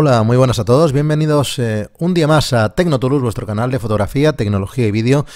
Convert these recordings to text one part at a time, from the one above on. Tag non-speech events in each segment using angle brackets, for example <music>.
Hola, muy buenas a todos. Bienvenidos eh, un día más a Tecnotoulouse, vuestro canal de fotografía, tecnología y vídeo.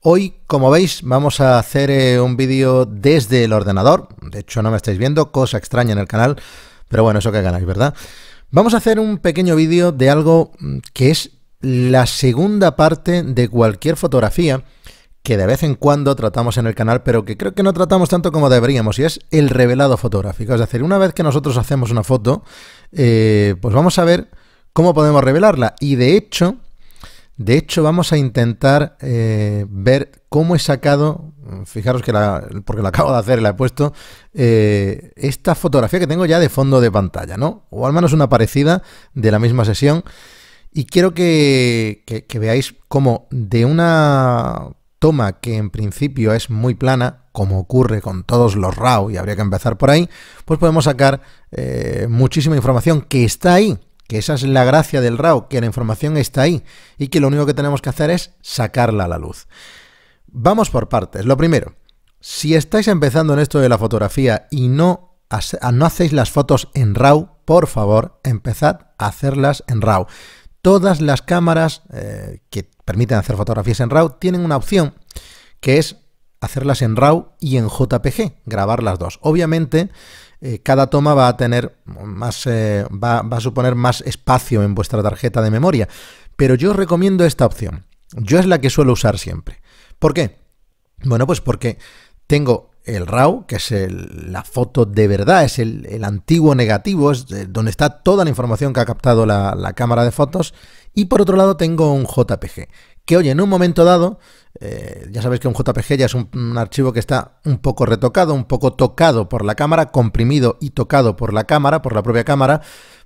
Hoy, como veis, vamos a hacer eh, un vídeo desde el ordenador. De hecho, no me estáis viendo, cosa extraña en el canal, pero bueno, eso que ganáis, ¿verdad? Vamos a hacer un pequeño vídeo de algo mm, que es la segunda parte de cualquier fotografía que de vez en cuando tratamos en el canal, pero que creo que no tratamos tanto como deberíamos, y es el revelado fotográfico. Es decir, una vez que nosotros hacemos una foto, eh, pues vamos a ver cómo podemos revelarla. Y de hecho, de hecho vamos a intentar eh, ver cómo he sacado, fijaros que la, porque la acabo de hacer, la he puesto, eh, esta fotografía que tengo ya de fondo de pantalla, ¿no? O al menos una parecida de la misma sesión. Y quiero que veáis cómo de una toma que en principio es muy plana, como ocurre con todos los RAW, y habría que empezar por ahí, pues podemos sacar eh, muchísima información que está ahí, que esa es la gracia del RAW, que la información está ahí y que lo único que tenemos que hacer es sacarla a la luz. Vamos por partes. Lo primero, si estáis empezando en esto de la fotografía y no, ah, no hacéis las fotos en RAW, por favor, empezad a hacerlas en RAW. Todas las cámaras eh, que permiten hacer fotografías en RAW, tienen una opción que es hacerlas en RAW y en JPG, grabar las dos. Obviamente, eh, cada toma va a tener más, eh, va, a suponer más espacio en vuestra tarjeta de memoria, pero yo recomiendo esta opción. Yo es la que suelo usar siempre. ¿Por qué? Bueno, pues porque tengo el RAW, que es la foto de verdad, es el, el antiguo negativo, es donde está toda la información que ha captado la, la cámara de fotos, y por otro lado tengo un JPG, que oye, en un momento dado, eh, ya sabéis que un JPG ya es un, archivo que está un poco retocado, un poco tocado por la cámara, comprimido y tocado por la cámara, por la propia cámara,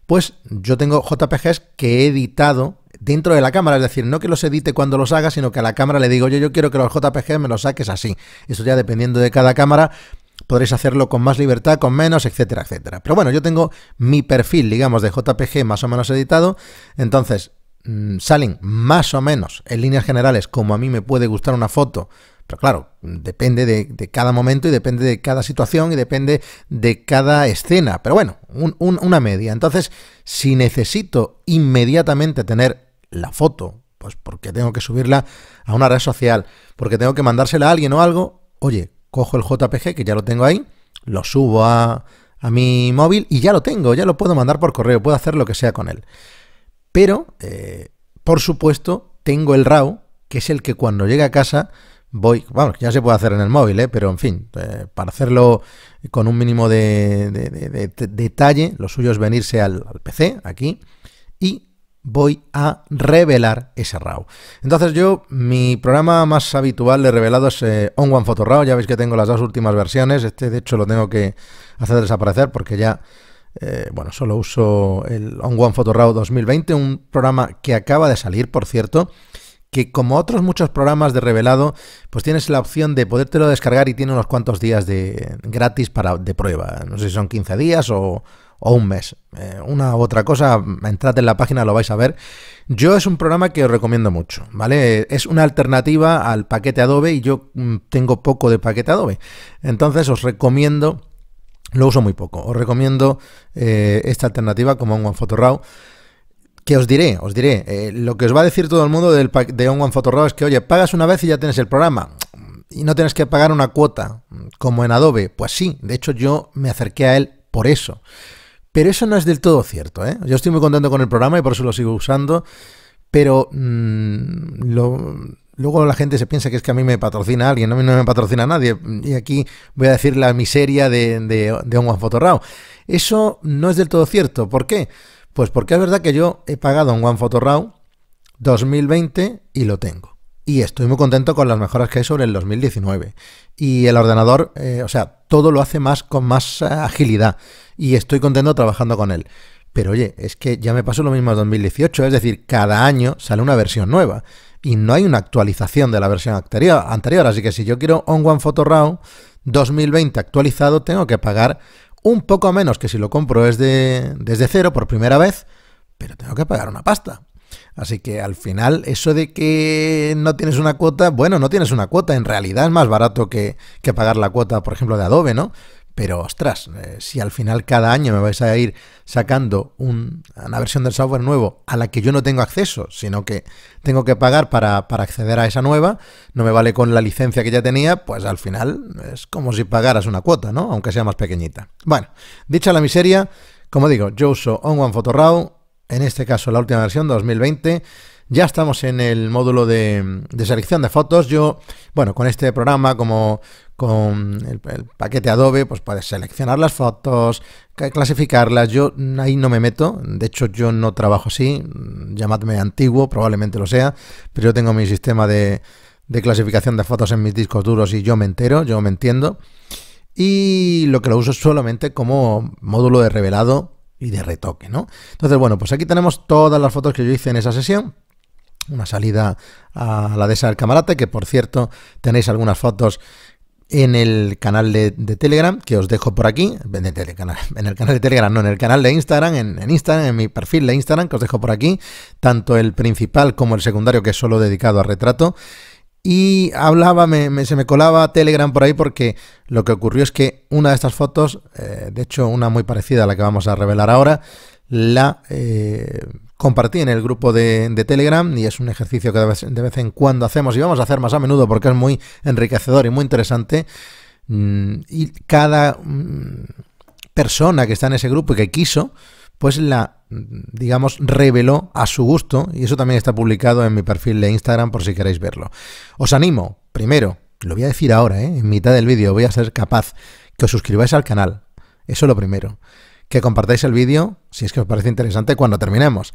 pues yo tengo JPGs que he editado dentro de la cámara, es decir, no que los edite cuando los haga, sino que a la cámara le digo, yo, yo quiero que los JPG me los saques así. Eso ya dependiendo de cada cámara, podréis hacerlo con más libertad, con menos, etcétera, etcétera. Pero bueno, yo tengo mi perfil, digamos, de JPG más o menos editado, entonces Mm, salen más o menos en líneas generales como a mí me puede gustar una foto, pero claro, depende de, cada momento y depende de cada situación y depende de cada escena. Pero bueno, una media. Entonces, si necesito inmediatamente tener la foto, pues porque tengo que subirla a una red social, porque tengo que mandársela a alguien o algo, oye, cojo el JPG que ya lo tengo ahí, lo subo a, a mi móvil y ya lo tengo, ya lo puedo mandar por correo, puedo hacer lo que sea con él. Pero, eh, por supuesto, tengo el RAW, que es el que cuando llegue a casa voy, vamos, ya se puede hacer en el móvil, eh, pero en fin, eh, para hacerlo con un mínimo de, detalle, lo suyo es venirse al, PC, aquí, y voy a revelar ese RAW. Entonces yo, mi programa más habitual de revelado es On One Photo RAW, ya veis que tengo las dos últimas versiones, este de hecho lo tengo que hacer desaparecer porque ya eh, bueno, solo uso el On One Photo Raw 2020, un programa que acaba de salir, por cierto, que como otros muchos programas de revelado, pues tienes la opción de podértelo descargar y tiene unos cuantos días de gratis para de prueba. No sé si son 15 días o, un mes. Eh, una u otra cosa, entrad en la página, lo vais a ver. Yo es un programa que os recomiendo mucho, ¿vale? Es una alternativa al paquete Adobe y yo mm, tengo poco de paquete Adobe. Entonces os recomiendo lo uso muy poco. Os recomiendo eh, esta alternativa como Photo Raw, Que os diré, os diré. Eh, lo que os va a decir todo el mundo del de un es que, oye, pagas una vez y ya tienes el programa. Y no tienes que pagar una cuota, como en Adobe. Pues sí, de hecho yo me acerqué a él por eso. Pero eso no es del todo cierto. ¿eh? Yo estoy muy contento con el programa y por eso lo sigo usando. Pero mm, lo, Luego la gente se piensa que es que a mí me patrocina alguien, no, a mí no me patrocina nadie. Y aquí voy a decir la miseria de, de, de un Eso no es del todo cierto. ¿Por qué? Pues porque es verdad que yo he pagado en OneFotoRAW 2020 y lo tengo. Y estoy muy contento con las mejoras que hay sobre el 2019. Y el ordenador, eh, o sea, todo lo hace más con más agilidad. Y estoy contento trabajando con él. Pero oye, es que ya me pasó lo mismo en 2018, es decir, cada año sale una versión nueva y no hay una actualización de la versión anterior, así que si yo quiero On One Photo Raw 2020 actualizado, tengo que pagar un poco menos que si lo compro desde, desde cero por primera vez, pero tengo que pagar una pasta. Así que al final, eso de que no tienes una cuota, bueno, no tienes una cuota, en realidad es más barato que, que pagar la cuota, por ejemplo, de Adobe, ¿no? Pero ostras, eh, si al final cada año me vais a ir sacando una versión del software nuevo a la que yo no tengo acceso, sino que tengo que pagar para, acceder a esa nueva, no me vale con la licencia que ya tenía, pues al final es como si pagaras una cuota, ¿no? Aunque sea más pequeñita. Bueno, dicha la miseria, como digo, yo uso On One Photo Raw, en este caso la última versión 2020. Ya estamos en el módulo de, selección de fotos. Yo, bueno, con este programa, como, con el, paquete Adobe, pues puedes seleccionar las fotos, clasificarlas. Yo ahí no me meto, de hecho yo no trabajo así, llamadme antiguo, probablemente lo sea, pero yo tengo mi sistema de, clasificación de fotos en mis discos duros y yo me entero, yo me entiendo. Y lo que lo uso es solamente como módulo de revelado y de retoque, ¿no? Entonces, bueno, pues aquí tenemos todas las fotos que yo hice en esa sesión una salida a la desa del camarate, que por cierto tenéis algunas fotos en el canal de, Telegram, que os dejo por aquí, <laughs> en el, canal, de Telegram, no, en el canal de Instagram, en, Instagram, en mi perfil de Instagram, que os dejo por aquí, tanto el principal como el secundario, que es solo dedicado a retrato. Y hablaba, se me colaba Telegram por ahí porque lo que ocurrió es que una de estas fotos, eh, de hecho una muy parecida a la que vamos a revelar ahora, la eh, compartí en el grupo de, Telegram y es un ejercicio que de vez, en cuando hacemos y vamos a hacer más a menudo porque es muy enriquecedor y muy interesante. Mm, y cada mm, persona que está en ese grupo y que quiso, pues la, mm, digamos, reveló a su gusto y eso también está publicado en mi perfil de Instagram por si queréis verlo. Os animo, primero, lo voy a decir ahora, ¿eh? en mitad del vídeo, voy a ser capaz que os suscribáis al canal. Eso es lo primero que compartáis el vídeo, si es que os parece interesante, cuando terminemos.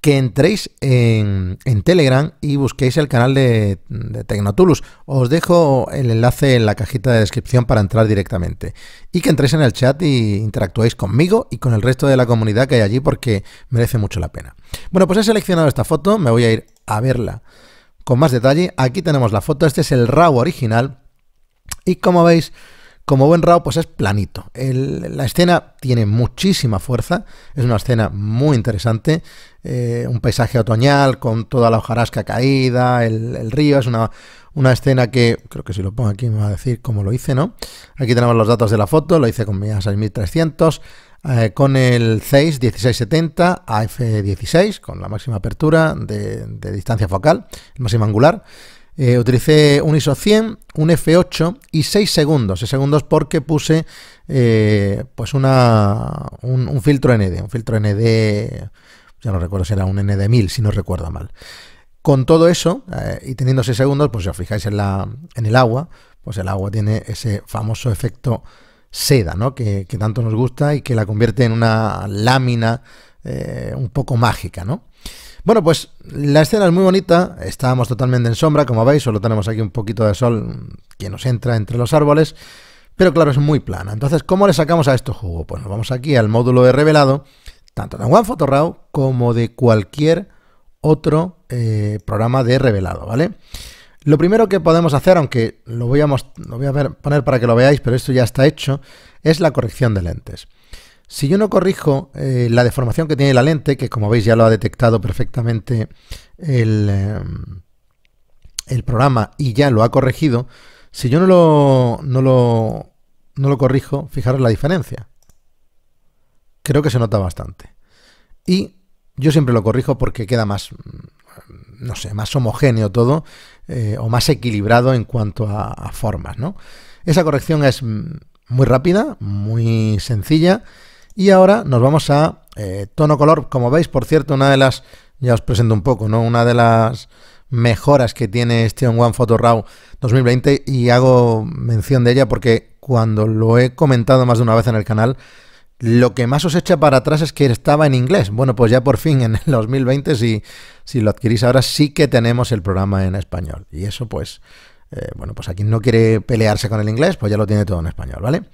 Que entréis en, Telegram y busquéis el canal de, de Tecnotulus. Os dejo el enlace en la cajita de descripción para entrar directamente. Y que entréis en el chat y interactuéis conmigo y con el resto de la comunidad que hay allí porque merece mucho la pena. Bueno, pues he seleccionado esta foto, me voy a ir a verla con más detalle. Aquí tenemos la foto, este es el RAW original. Y como veis, como buen Rao, pues es planito. la escena tiene muchísima fuerza, es una escena muy interesante, eh, un paisaje otoñal con toda la hojarasca caída, el, río, es una, una, escena que, creo que si lo pongo aquí me va a decir cómo lo hice, ¿no? Aquí tenemos los datos de la foto, lo hice con mi A6300, eh, con el Zeiss 1670 AF16, con la máxima apertura de, de distancia focal, máxima máximo angular. Eh, utilicé un ISO 100, un F8 y 6 segundos. 6 segundos porque puse eh, pues una, un, filtro ND, un filtro ND, ya no recuerdo si era un ND1000, si no recuerdo mal. Con todo eso, eh, y teniendo 6 segundos, pues si os fijáis en, la, en el agua, pues el agua tiene ese famoso efecto seda, ¿no? Que, que tanto nos gusta y que la convierte en una lámina un poco mágica, ¿no? Bueno, pues la escena es muy bonita, estábamos totalmente en sombra, como veis, solo tenemos aquí un poquito de sol que nos entra entre los árboles, pero claro, es muy plana. Entonces, ¿cómo le sacamos a esto jugo? Pues nos vamos aquí al módulo de revelado, tanto de Raw como de cualquier otro eh, programa de revelado, ¿vale? Lo primero que podemos hacer, aunque lo voy a, poner para que lo veáis, pero esto ya está hecho, es la corrección de lentes. Si yo no corrijo eh, la deformación que tiene la lente, que como veis ya lo ha detectado perfectamente el, eh, programa y ya lo ha corregido, si yo no lo, no lo, corrijo, fijaros la diferencia. Creo que se nota bastante. Y yo siempre lo corrijo porque queda más, mm, no sé, más homogéneo todo eh, o más equilibrado en cuanto a, formas, Esa corrección es mm, muy rápida, muy sencilla y ahora nos vamos a eh, tono color. Como veis, por cierto, una de las, ya os presento un poco, ¿no? Una de las mejoras que tiene este One Photo Raw 2020 y hago mención de ella porque cuando lo he comentado más de una vez en el canal, lo que más os echa para atrás es que estaba en inglés. Bueno, pues ya por fin en el 2020, si, si lo adquirís ahora, sí que tenemos el programa en español. Y eso pues, eh, bueno, pues a quien no quiere pelearse con el inglés, pues ya lo tiene todo en español, ¿vale? vale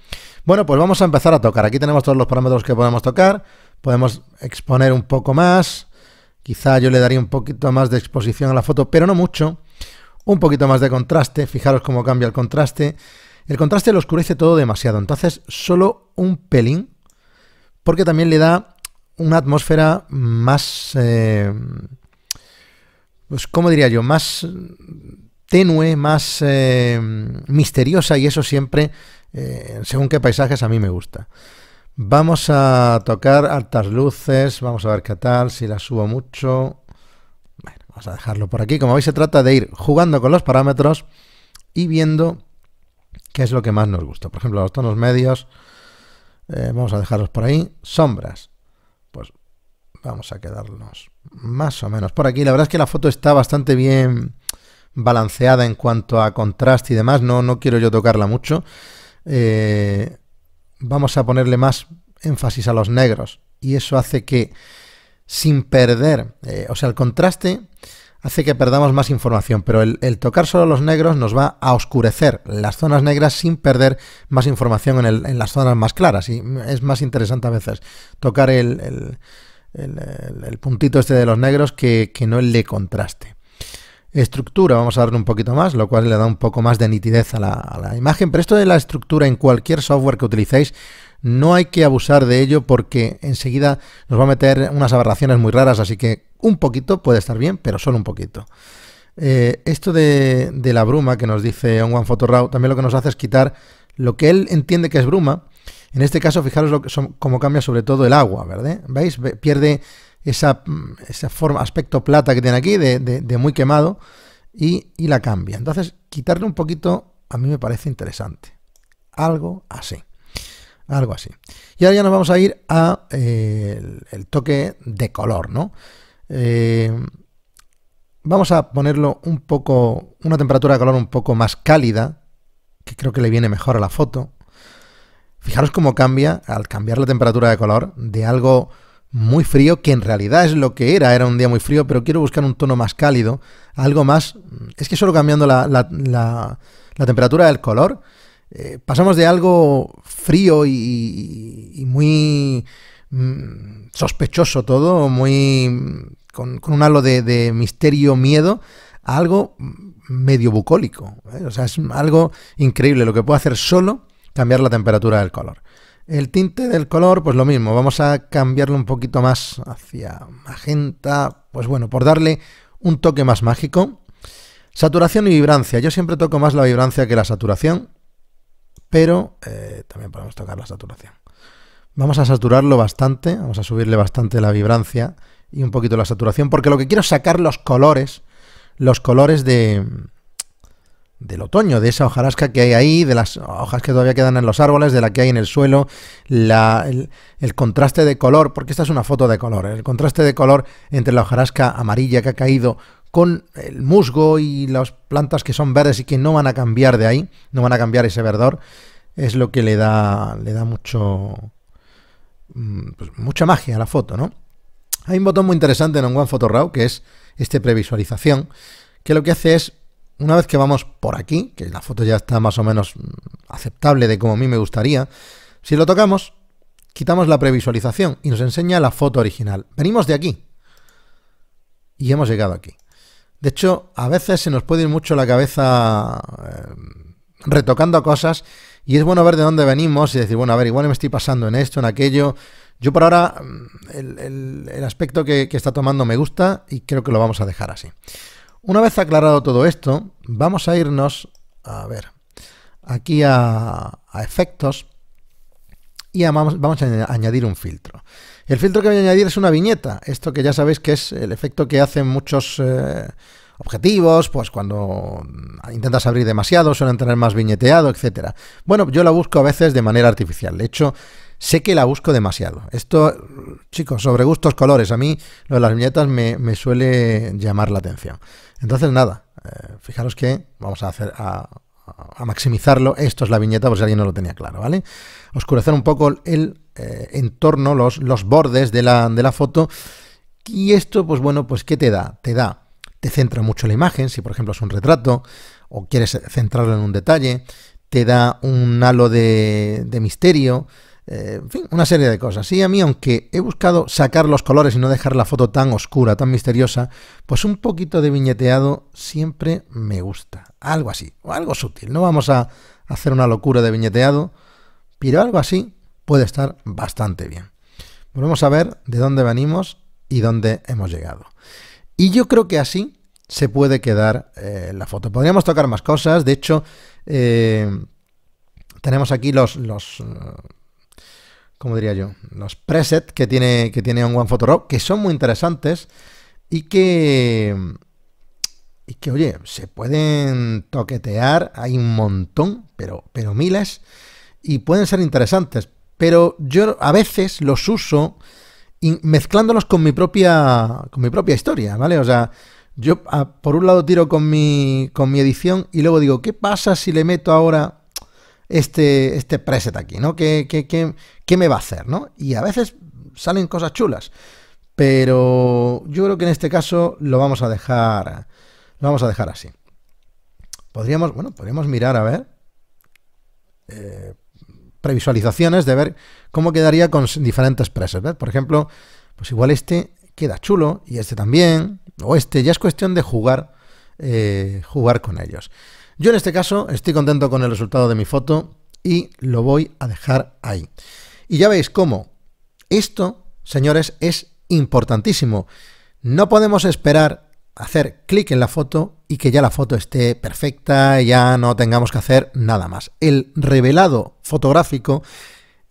bueno, pues vamos a empezar a tocar. Aquí tenemos todos los parámetros que podemos tocar. Podemos exponer un poco más. Quizá yo le daría un poquito más de exposición a la foto, pero no mucho. Un poquito más de contraste. Fijaros cómo cambia el contraste. El contraste lo oscurece todo demasiado. Entonces, solo un pelín. Porque también le da una atmósfera más... Eh, pues, ¿cómo diría yo? Más tenue, más eh, misteriosa y eso siempre eh, según qué paisajes a mí me gusta. Vamos a tocar altas luces, vamos a ver qué tal, si la subo mucho. vamos a dejarlo por aquí. Como veis, se trata de ir jugando con los parámetros y viendo qué es lo que más nos gusta. Por ejemplo, los tonos medios, eh, vamos a dejarlos por ahí. Sombras, pues vamos a quedarnos más o menos por aquí. La verdad es que la foto está bastante bien balanceada en cuanto a contraste y demás. No, no quiero yo tocarla mucho. Eh, vamos a ponerle más énfasis a los negros. Y eso hace que, sin perder, eh, o sea, el contraste hace que perdamos más información, pero el, tocar solo los negros nos va a oscurecer las zonas negras sin perder más información en, el, en las zonas más claras. Y es más interesante a veces tocar el, puntito este de los negros que, que no de contraste estructura, vamos a darle un poquito más, lo cual le da un poco más de nitidez a la, imagen, pero esto de la estructura en cualquier software que utilicéis, no hay que abusar de ello porque enseguida nos va a meter unas aberraciones muy raras, así que un poquito puede estar bien, pero solo un poquito. Eh, esto de, la bruma que nos dice On One Photo Raw, también lo que nos hace es quitar lo que él entiende que es bruma. En este caso, fijaros lo que cómo cambia sobre todo el agua, ¿verdad? ¿Veis? Pierde esa, esa forma, aspecto plata que tiene aquí, de, muy quemado, y, la cambia. Entonces, quitarle un poquito a mí me parece interesante. Algo así. Algo así. Y ahora ya nos vamos a ir a eh, el, toque de color, ¿no? Eh, vamos a ponerlo un poco, una temperatura de color un poco más cálida, que creo que le viene mejor a la foto. Fijaros cómo cambia al cambiar la temperatura de color de algo muy frío, que en realidad es lo que era, era un día muy frío, pero quiero buscar un tono más cálido, algo más... Es que solo cambiando la, temperatura del color, eh, pasamos de algo frío y, muy mm, sospechoso todo, muy mm, con, un halo de, misterio, miedo, a algo medio bucólico. ¿eh? O sea, es algo increíble lo que puedo hacer solo cambiar la temperatura del color. El tinte del color, pues lo mismo, vamos a cambiarlo un poquito más hacia magenta, pues bueno, por darle un toque más mágico. Saturación y vibrancia, yo siempre toco más la vibrancia que la saturación, pero eh, también podemos tocar la saturación. Vamos a saturarlo bastante, vamos a subirle bastante la vibrancia y un poquito la saturación, porque lo que quiero es sacar los colores, los colores de, del otoño, de esa hojarasca que hay ahí, de las hojas que todavía quedan en los árboles, de la que hay en el suelo, el, contraste de color, porque esta es una foto de color, el contraste de color entre la hojarasca amarilla que ha caído con el musgo y las plantas que son verdes y que no van a cambiar de ahí, no van a cambiar ese verdor, es lo que le da, le da mucho, mm, pues mucha magia a la foto, ¿no? Hay un botón muy interesante en un One Photo Raw que es este previsualización, que lo que hace es una vez que vamos por aquí, que la foto ya está más o menos mm, aceptable de como a mí me gustaría, si lo tocamos, quitamos la previsualización y nos enseña la foto original. Venimos de aquí y hemos llegado aquí. De hecho, a veces se nos puede ir mucho la cabeza eh, retocando cosas y es bueno ver de dónde venimos y decir, bueno, a ver, igual me estoy pasando en esto, en aquello. Yo por ahora mm, el, aspecto que está tomando me gusta y creo que lo vamos a dejar así. Una vez aclarado todo esto, vamos a irnos, a ver, aquí a, efectos y vamos, a añadir un filtro. El filtro que voy a añadir es una viñeta, esto que ya sabéis que es el efecto que hacen muchos... Eh, objetivos, pues cuando intentas abrir demasiado suelen tener más viñeteado, etcétera. Bueno, yo la busco a veces de manera artificial. De hecho, sé que la busco demasiado. Esto, chicos, sobre gustos colores, a mí lo de las viñetas me, suele llamar la atención. Entonces, nada, eh, fijaros que vamos a hacer a, maximizarlo. Esto es la viñeta, por si alguien no lo tenía claro, ¿vale? Oscurecer un poco el eh, entorno, los, los bordes de la, foto. Y esto, pues bueno, pues ¿qué te da? Te da, te centra mucho la imagen, si por ejemplo es un retrato o quieres centrarlo en un detalle, te da un halo de misterio, eh, en fin, una serie de cosas. Y a mí, aunque he buscado sacar los colores y no dejar la foto tan oscura, tan misteriosa, pues un poquito de viñeteado siempre me gusta. Algo así, o algo sutil. No vamos a hacer una locura de viñeteado, pero algo así puede estar bastante bien. Volvemos a ver de dónde venimos y dónde hemos llegado. Y yo creo que así se puede quedar eh, la foto. Podríamos tocar más cosas. De hecho, eh, tenemos aquí los, los como diría yo? Los presets que tiene, que tiene One Photo Rock, que son muy interesantes y que, y que, oye, se pueden toquetear, hay un montón, pero, pero miles, y pueden ser interesantes. Pero yo a veces los uso mezclándolos con mi propia, con mi propia historia, ¿vale? O sea, yo por un lado tiro con mi, con mi edición y luego digo, ¿qué pasa si le meto ahora este, este preset aquí, ¿no? ¿Qué, qué, qué, qué me va a hacer, ¿no? Y a veces salen cosas chulas, pero yo creo que en este caso lo vamos a dejar, lo vamos a dejar así. Podríamos, bueno, podríamos mirar a ver eh, previsualizaciones de ver cómo quedaría con diferentes presets, Por ejemplo, pues igual este queda chulo y este también, o este, ya es cuestión de jugar, eh, jugar con ellos. Yo en este caso estoy contento con el resultado de mi foto y lo voy a dejar ahí. Y ya veis cómo esto, señores, es importantísimo. No podemos esperar hacer clic en la foto y que ya la foto esté perfecta, ya no tengamos que hacer nada más. El revelado fotográfico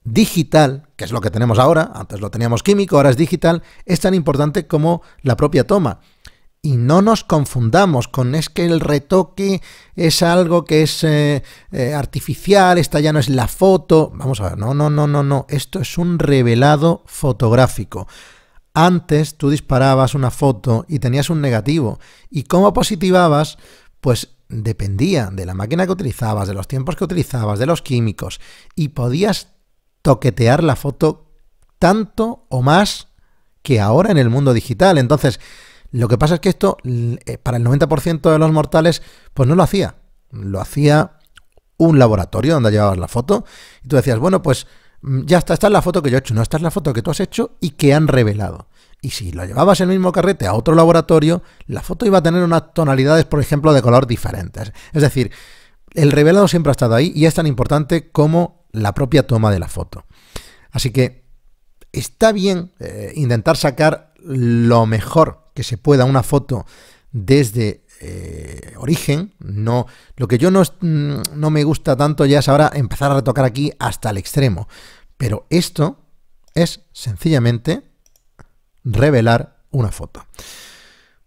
digital, que es lo que tenemos ahora, antes lo teníamos químico, ahora es digital, es tan importante como la propia toma. Y no nos confundamos con es que el retoque es algo que es eh, eh, artificial, esta ya no es la foto. Vamos a ver, no, no, no, no, no. Esto es un revelado fotográfico. Antes tú disparabas una foto y tenías un negativo. ¿Y cómo positivabas? Pues dependía de la máquina que utilizabas, de los tiempos que utilizabas, de los químicos. Y podías toquetear la foto tanto o más que ahora en el mundo digital. Entonces, lo que pasa es que esto, eh, para el 90% de los mortales, pues no lo hacía. Lo hacía un laboratorio donde llevabas la foto y tú decías, bueno, pues mm, ya está, esta es la foto que yo he hecho, no, esta es la foto que tú has hecho y que han revelado. Y si lo llevabas el mismo carrete a otro laboratorio, la foto iba a tener unas tonalidades, por ejemplo, de color diferentes. Es decir, el revelado siempre ha estado ahí y es tan importante como la propia toma de la foto. Así que está bien eh, intentar sacar lo mejor que se pueda una foto desde eh, origen, no, lo que yo no, mm, no me gusta tanto ya es ahora empezar a retocar aquí hasta el extremo, pero esto es sencillamente revelar una foto.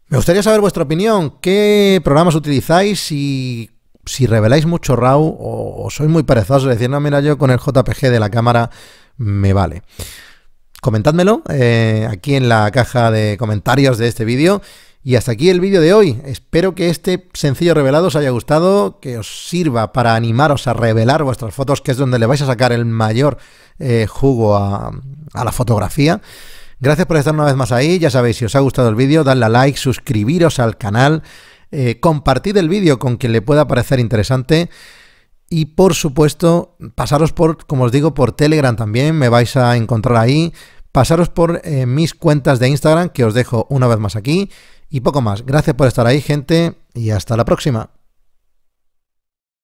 Me gustaría saber vuestra opinión, qué programas utilizáis y si reveláis mucho RAW o, sois muy perezosos decir, no, mira, yo con el JPG de la cámara me vale. Comentadmelo eh, aquí en la caja de comentarios de este vídeo. Y hasta aquí el vídeo de hoy. Espero que este sencillo revelado os haya gustado, que os sirva para animaros a revelar vuestras fotos, que es donde le vais a sacar el mayor eh, jugo a, la fotografía. Gracias por estar una vez más ahí. Ya sabéis, si os ha gustado el vídeo, dadle like, suscribiros al canal, eh, compartid el vídeo con quien le pueda parecer interesante. Y por supuesto, pasaros por, como os digo, por Telegram también, me vais a encontrar ahí. Pasaros por eh, mis cuentas de Instagram, que os dejo una vez más aquí. Y poco más. Gracias por estar ahí, gente, y hasta la próxima.